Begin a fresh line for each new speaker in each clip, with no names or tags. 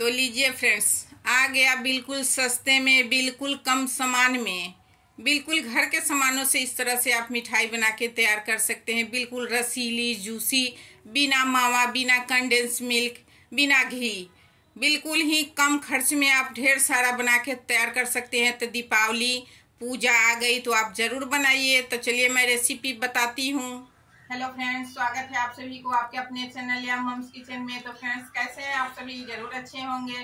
तो लीजिए फ्रेंड्स आ गया बिल्कुल सस्ते में बिल्कुल कम सामान में बिल्कुल घर के सामानों से इस तरह से आप मिठाई बना के तैयार कर सकते हैं बिल्कुल रसीली जूसी बिना मावा बिना कंडेंस मिल्क बिना घी बिल्कुल ही कम खर्च में आप ढेर सारा बना के तैयार कर सकते हैं तो दीपावली पूजा आ गई तो आप ज़रूर बनाइए तो चलिए मैं रेसिपी बताती हूँ हेलो फ्रेंड्स स्वागत है आप सभी को आपके अपने चैनल या मम्स किचन में तो फ्रेंड्स कैसे हैं आप सभी जरूर अच्छे होंगे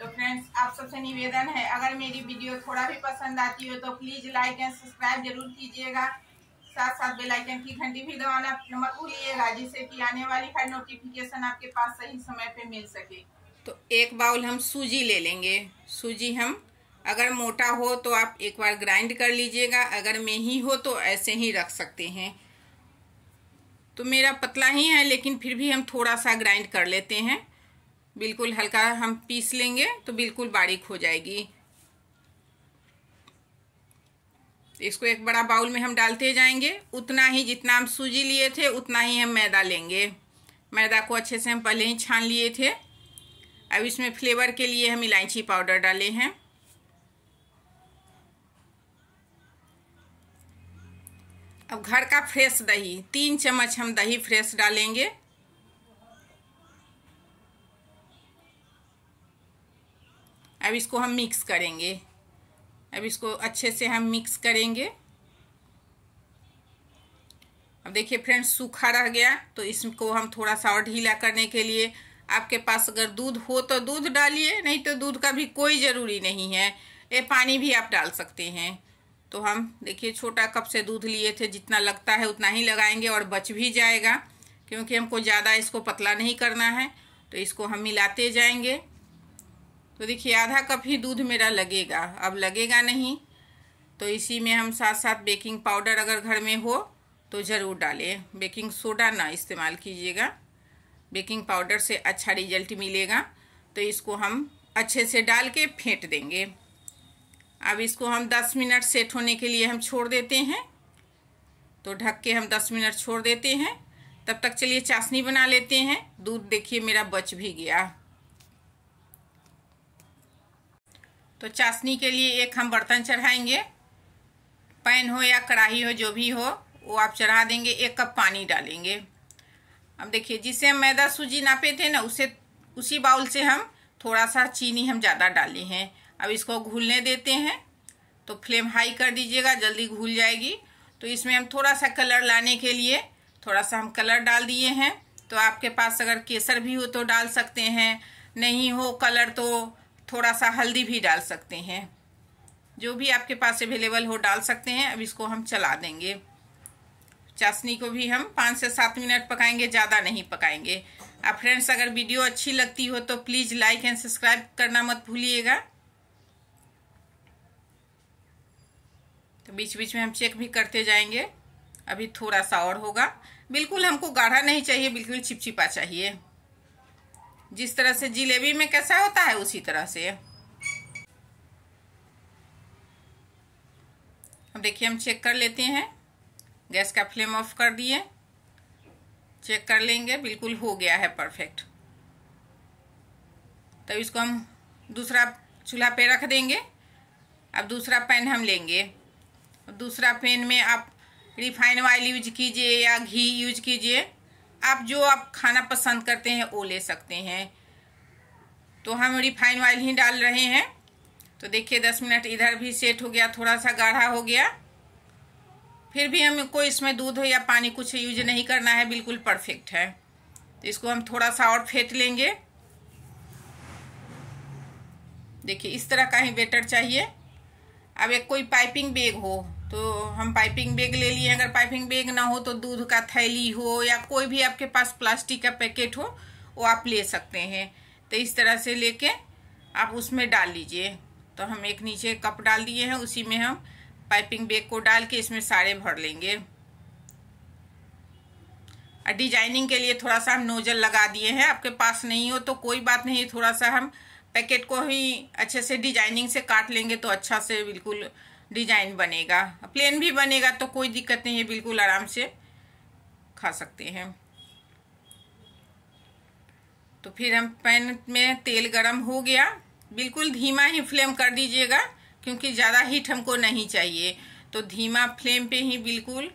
तो फ्रेंड्स आप सबसे निवेदन है अगर मेरी वीडियो थोड़ा भी पसंद आती हो तो प्लीज़ लाइक एंड सब्सक्राइब जरूर कीजिएगा साथ साथ बेलाइकन की घंटी भी दबाना मत भूलिएगा जिससे कि आने वाली हर नोटिफिकेशन आपके पास सही समय पर मिल सके तो एक बाउल हम सूजी ले लेंगे सूजी हम अगर मोटा हो तो आप एक बार ग्राइंड कर लीजिएगा अगर मेही हो तो ऐसे ही रख सकते हैं तो मेरा पतला ही है लेकिन फिर भी हम थोड़ा सा ग्राइंड कर लेते हैं बिल्कुल हल्का हम पीस लेंगे तो बिल्कुल बारीक हो जाएगी इसको एक बड़ा बाउल में हम डालते जाएंगे उतना ही जितना हम सूजी लिए थे उतना ही हम मैदा लेंगे मैदा को अच्छे से हम पहले ही छान लिए थे अब इसमें फ्लेवर के लिए हम इलायची पाउडर डाले हैं अब घर का फ्रेश दही तीन चम्मच हम दही फ्रेश डालेंगे अब इसको हम मिक्स करेंगे अब इसको अच्छे से हम मिक्स करेंगे अब देखिए फ्रेंड्स सूखा रह गया तो इसको हम थोड़ा सा और ढीला करने के लिए आपके पास अगर दूध हो तो दूध डालिए नहीं तो दूध का भी कोई ज़रूरी नहीं है ये पानी भी आप डाल सकते हैं तो हम देखिए छोटा कप से दूध लिए थे जितना लगता है उतना ही लगाएंगे और बच भी जाएगा क्योंकि हमको ज़्यादा इसको पतला नहीं करना है तो इसको हम मिलाते जाएंगे तो देखिए आधा कप ही दूध मेरा लगेगा अब लगेगा नहीं तो इसी में हम साथ साथ बेकिंग पाउडर अगर घर में हो तो ज़रूर डालें बेकिंग सोडा ना इस्तेमाल कीजिएगा बेकिंग पाउडर से अच्छा रिजल्ट मिलेगा तो इसको हम अच्छे से डाल के फेंट देंगे अब इसको हम दस मिनट सेट होने के लिए हम छोड़ देते हैं तो ढक के हम दस मिनट छोड़ देते हैं तब तक चलिए चाशनी बना लेते हैं दूध देखिए मेरा बच भी गया तो चाशनी के लिए एक हम बर्तन चढ़ाएंगे पैन हो या कढ़ाई हो जो भी हो वो आप चढ़ा देंगे एक कप पानी डालेंगे अब देखिए जिसे हम मैदा सूजी नापे थे ना उसे उसी बाउल से हम थोड़ा सा चीनी हम ज़्यादा डाले हैं अब इसको घुलने देते हैं तो फ्लेम हाई कर दीजिएगा जल्दी घुल जाएगी तो इसमें हम थोड़ा सा कलर लाने के लिए थोड़ा सा हम कलर डाल दिए हैं तो आपके पास अगर केसर भी हो तो डाल सकते हैं नहीं हो कलर तो थोड़ा सा हल्दी भी डाल सकते हैं जो भी आपके पास अवेलेबल हो डाल सकते हैं अब इसको हम चला देंगे चाशनी को भी हम पाँच से सात मिनट पकाएंगे ज़्यादा नहीं पकाएंगे अब फ्रेंड्स अगर वीडियो अच्छी लगती हो तो प्लीज़ लाइक एंड सब्सक्राइब करना मत भूलिएगा बीच बीच में हम चेक भी करते जाएंगे अभी थोड़ा सा और होगा बिल्कुल हमको गाढ़ा नहीं चाहिए बिल्कुल चिपचिपा चाहिए जिस तरह से जिलेबी में कैसा होता है उसी तरह से अब देखिए हम चेक कर लेते हैं गैस का फ्लेम ऑफ कर दिए चेक कर लेंगे बिल्कुल हो गया है परफेक्ट तब तो इसको हम दूसरा चूल्हा पे रख देंगे अब दूसरा पैन हम लेंगे दूसरा पेन में आप रिफाइन ऑयल यूज कीजिए या घी यूज कीजिए आप जो आप खाना पसंद करते हैं वो ले सकते हैं तो हम रिफाइन ऑयल ही डाल रहे हैं तो देखिए दस मिनट इधर भी सेट हो गया थोड़ा सा गाढ़ा हो गया फिर भी हमको इसमें दूध हो या पानी कुछ यूज नहीं करना है बिल्कुल परफेक्ट है तो इसको हम थोड़ा सा और फेंट लेंगे देखिए इस तरह का ही बेटर चाहिए अब एक कोई पाइपिंग बैग हो तो हम पाइपिंग बैग ले लिए अगर पाइपिंग बैग ना हो तो दूध का थैली हो या कोई भी आपके पास प्लास्टिक का पैकेट हो वो आप ले सकते हैं तो इस तरह से लेके आप उसमें डाल लीजिए तो हम एक नीचे कप डाल दिए हैं उसी में हम पाइपिंग बैग को डाल के इसमें सारे भर लेंगे और डिजाइनिंग के लिए थोड़ा सा हम नोजल लगा दिए हैं आपके पास नहीं हो तो कोई बात नहीं थोड़ा सा हम पैकेट को ही अच्छे से डिजाइनिंग से काट लेंगे तो अच्छा से बिल्कुल डिजाइन बनेगा प्लेन भी बनेगा तो कोई दिक्कत नहीं है बिल्कुल आराम से खा सकते हैं तो फिर हम पैन में तेल गरम हो गया बिल्कुल धीमा ही फ्लेम कर दीजिएगा क्योंकि ज़्यादा हीट हमको नहीं चाहिए तो धीमा फ्लेम पे ही बिल्कुल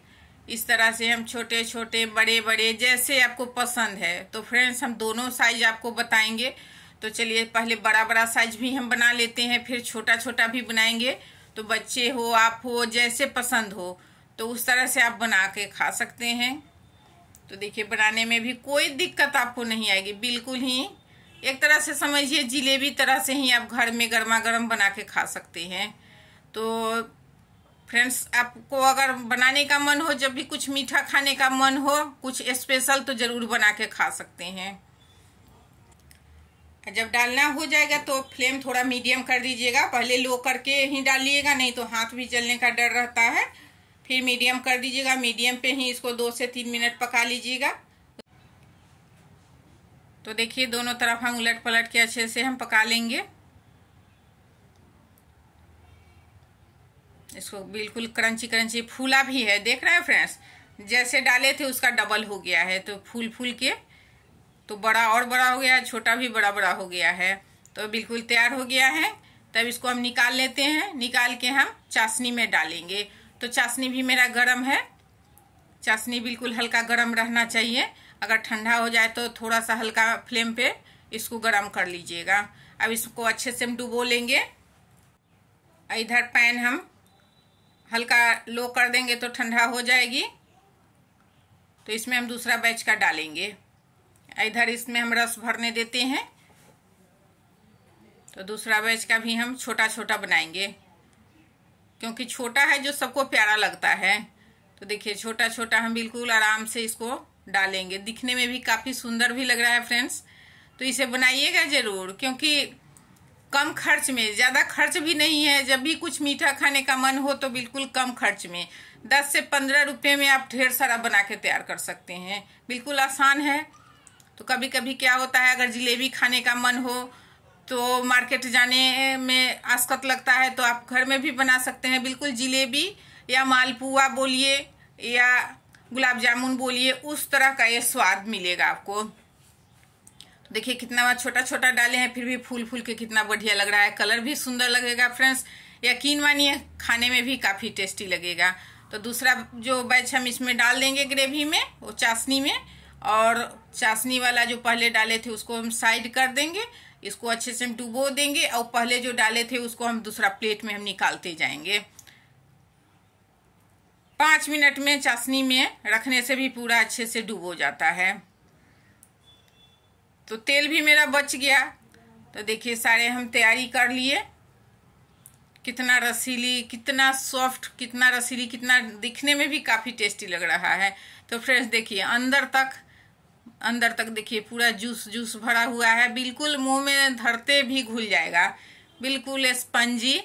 इस तरह से हम छोटे छोटे बड़े बड़े जैसे आपको पसंद है तो फ्रेंड्स हम दोनों साइज आपको बताएंगे तो चलिए पहले बड़ा बड़ा साइज भी हम बना लेते हैं फिर छोटा छोटा भी बनाएंगे तो बच्चे हो आप हो जैसे पसंद हो तो उस तरह से आप बना के खा सकते हैं तो देखिए बनाने में भी कोई दिक्कत आपको नहीं आएगी बिल्कुल ही एक तरह से समझिए जिलेबी तरह से ही आप घर में गर्मा गर्म बना के खा सकते हैं तो फ्रेंड्स आपको अगर बनाने का मन हो जब भी कुछ मीठा खाने का मन हो कुछ स्पेशल तो ज़रूर बना के खा सकते हैं जब डालना हो जाएगा तो फ्लेम थोड़ा मीडियम कर दीजिएगा पहले लो करके ही डालिएगा नहीं तो हाथ भी जलने का डर रहता है फिर मीडियम कर दीजिएगा मीडियम पे ही इसको दो से तीन मिनट पका लीजिएगा तो देखिए दोनों तरफ हम उलट पलट के अच्छे से हम पका लेंगे इसको बिल्कुल क्रंची क्रंची फूला भी है देख रहे हैं फ्रेंड्स जैसे डाले थे उसका डबल हो गया है तो फूल फूल के तो बड़ा और बड़ा हो गया छोटा भी बड़ा बड़ा हो गया है तो बिल्कुल तैयार हो गया है तब इसको हम निकाल लेते हैं निकाल के हम चाशनी में डालेंगे तो चाशनी भी मेरा गर्म है चाशनी बिल्कुल हल्का गर्म रहना चाहिए अगर ठंडा हो जाए तो थोड़ा सा हल्का फ्लेम पे इसको गर्म कर लीजिएगा अब इसको अच्छे से हम डुबो लेंगे इधर पैन हम हल्का लो कर देंगे तो ठंडा हो जाएगी तो इसमें हम दूसरा बैच का डालेंगे इधर इसमें हम रस भरने देते हैं तो दूसरा बैच का भी हम छोटा छोटा बनाएंगे क्योंकि छोटा है जो सबको प्यारा लगता है तो देखिए छोटा छोटा हम बिल्कुल आराम से इसको डालेंगे दिखने में भी काफ़ी सुंदर भी लग रहा है फ्रेंड्स तो इसे बनाइएगा ज़रूर क्योंकि कम खर्च में ज़्यादा खर्च भी नहीं है जब भी कुछ मीठा खाने का मन हो तो बिल्कुल कम खर्च में दस से पंद्रह रुपये में आप ढेर सारा बना के तैयार कर सकते हैं बिल्कुल आसान है तो कभी कभी क्या होता है अगर जलेबी खाने का मन हो तो मार्केट जाने में आसकत लगता है तो आप घर में भी बना सकते हैं बिल्कुल जलेबी या मालपुआ बोलिए या गुलाब जामुन बोलिए उस तरह का ये स्वाद मिलेगा आपको देखिए कितना छोटा छोटा डाले हैं फिर भी फूल फूल के कितना बढ़िया लग रहा है कलर भी सुंदर लगेगा फ्रेंड्स यकीन मानिए खाने में भी काफ़ी टेस्टी लगेगा तो दूसरा जो बैच हम इसमें डाल देंगे ग्रेवी में वो चाशनी में और चाशनी वाला जो पहले डाले थे उसको हम साइड कर देंगे इसको अच्छे से हम डुबो देंगे और पहले जो डाले थे उसको हम दूसरा प्लेट में हम निकालते जाएंगे पाँच मिनट में चाशनी में रखने से भी पूरा अच्छे से डूबो जाता है तो तेल भी मेरा बच गया तो देखिए सारे हम तैयारी कर लिए कितना रसीली कितना सॉफ्ट कितना रसीली कितना दिखने में भी काफ़ी टेस्टी लग रहा है तो फ्रेंड्स देखिए अंदर तक अंदर तक देखिए पूरा जूस जूस भरा हुआ है बिल्कुल मुंह में धरते भी घुल जाएगा बिल्कुल स्पंजी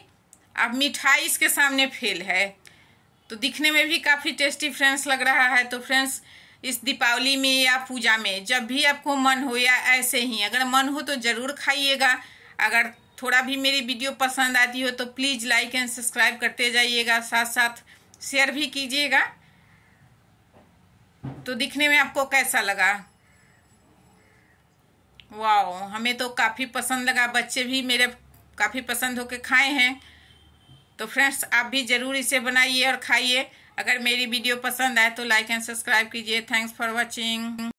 अब मिठाई इसके सामने फेल है तो दिखने में भी काफ़ी टेस्टी फ्रेंड्स लग रहा है तो फ्रेंड्स इस दीपावली में या पूजा में जब भी आपको मन हो या ऐसे ही अगर मन हो तो ज़रूर खाइएगा अगर थोड़ा भी मेरी वीडियो पसंद आती हो तो प्लीज़ लाइक एंड सब्सक्राइब करते जाइएगा साथ साथ शेयर भी कीजिएगा तो दिखने में आपको कैसा लगा वाओ हमें तो काफ़ी पसंद लगा बच्चे भी मेरे काफ़ी पसंद होके खाए हैं तो फ्रेंड्स आप भी ज़रूर इसे बनाइए और खाइए अगर मेरी वीडियो पसंद आए तो लाइक एंड सब्सक्राइब कीजिए थैंक्स फॉर वॉचिंग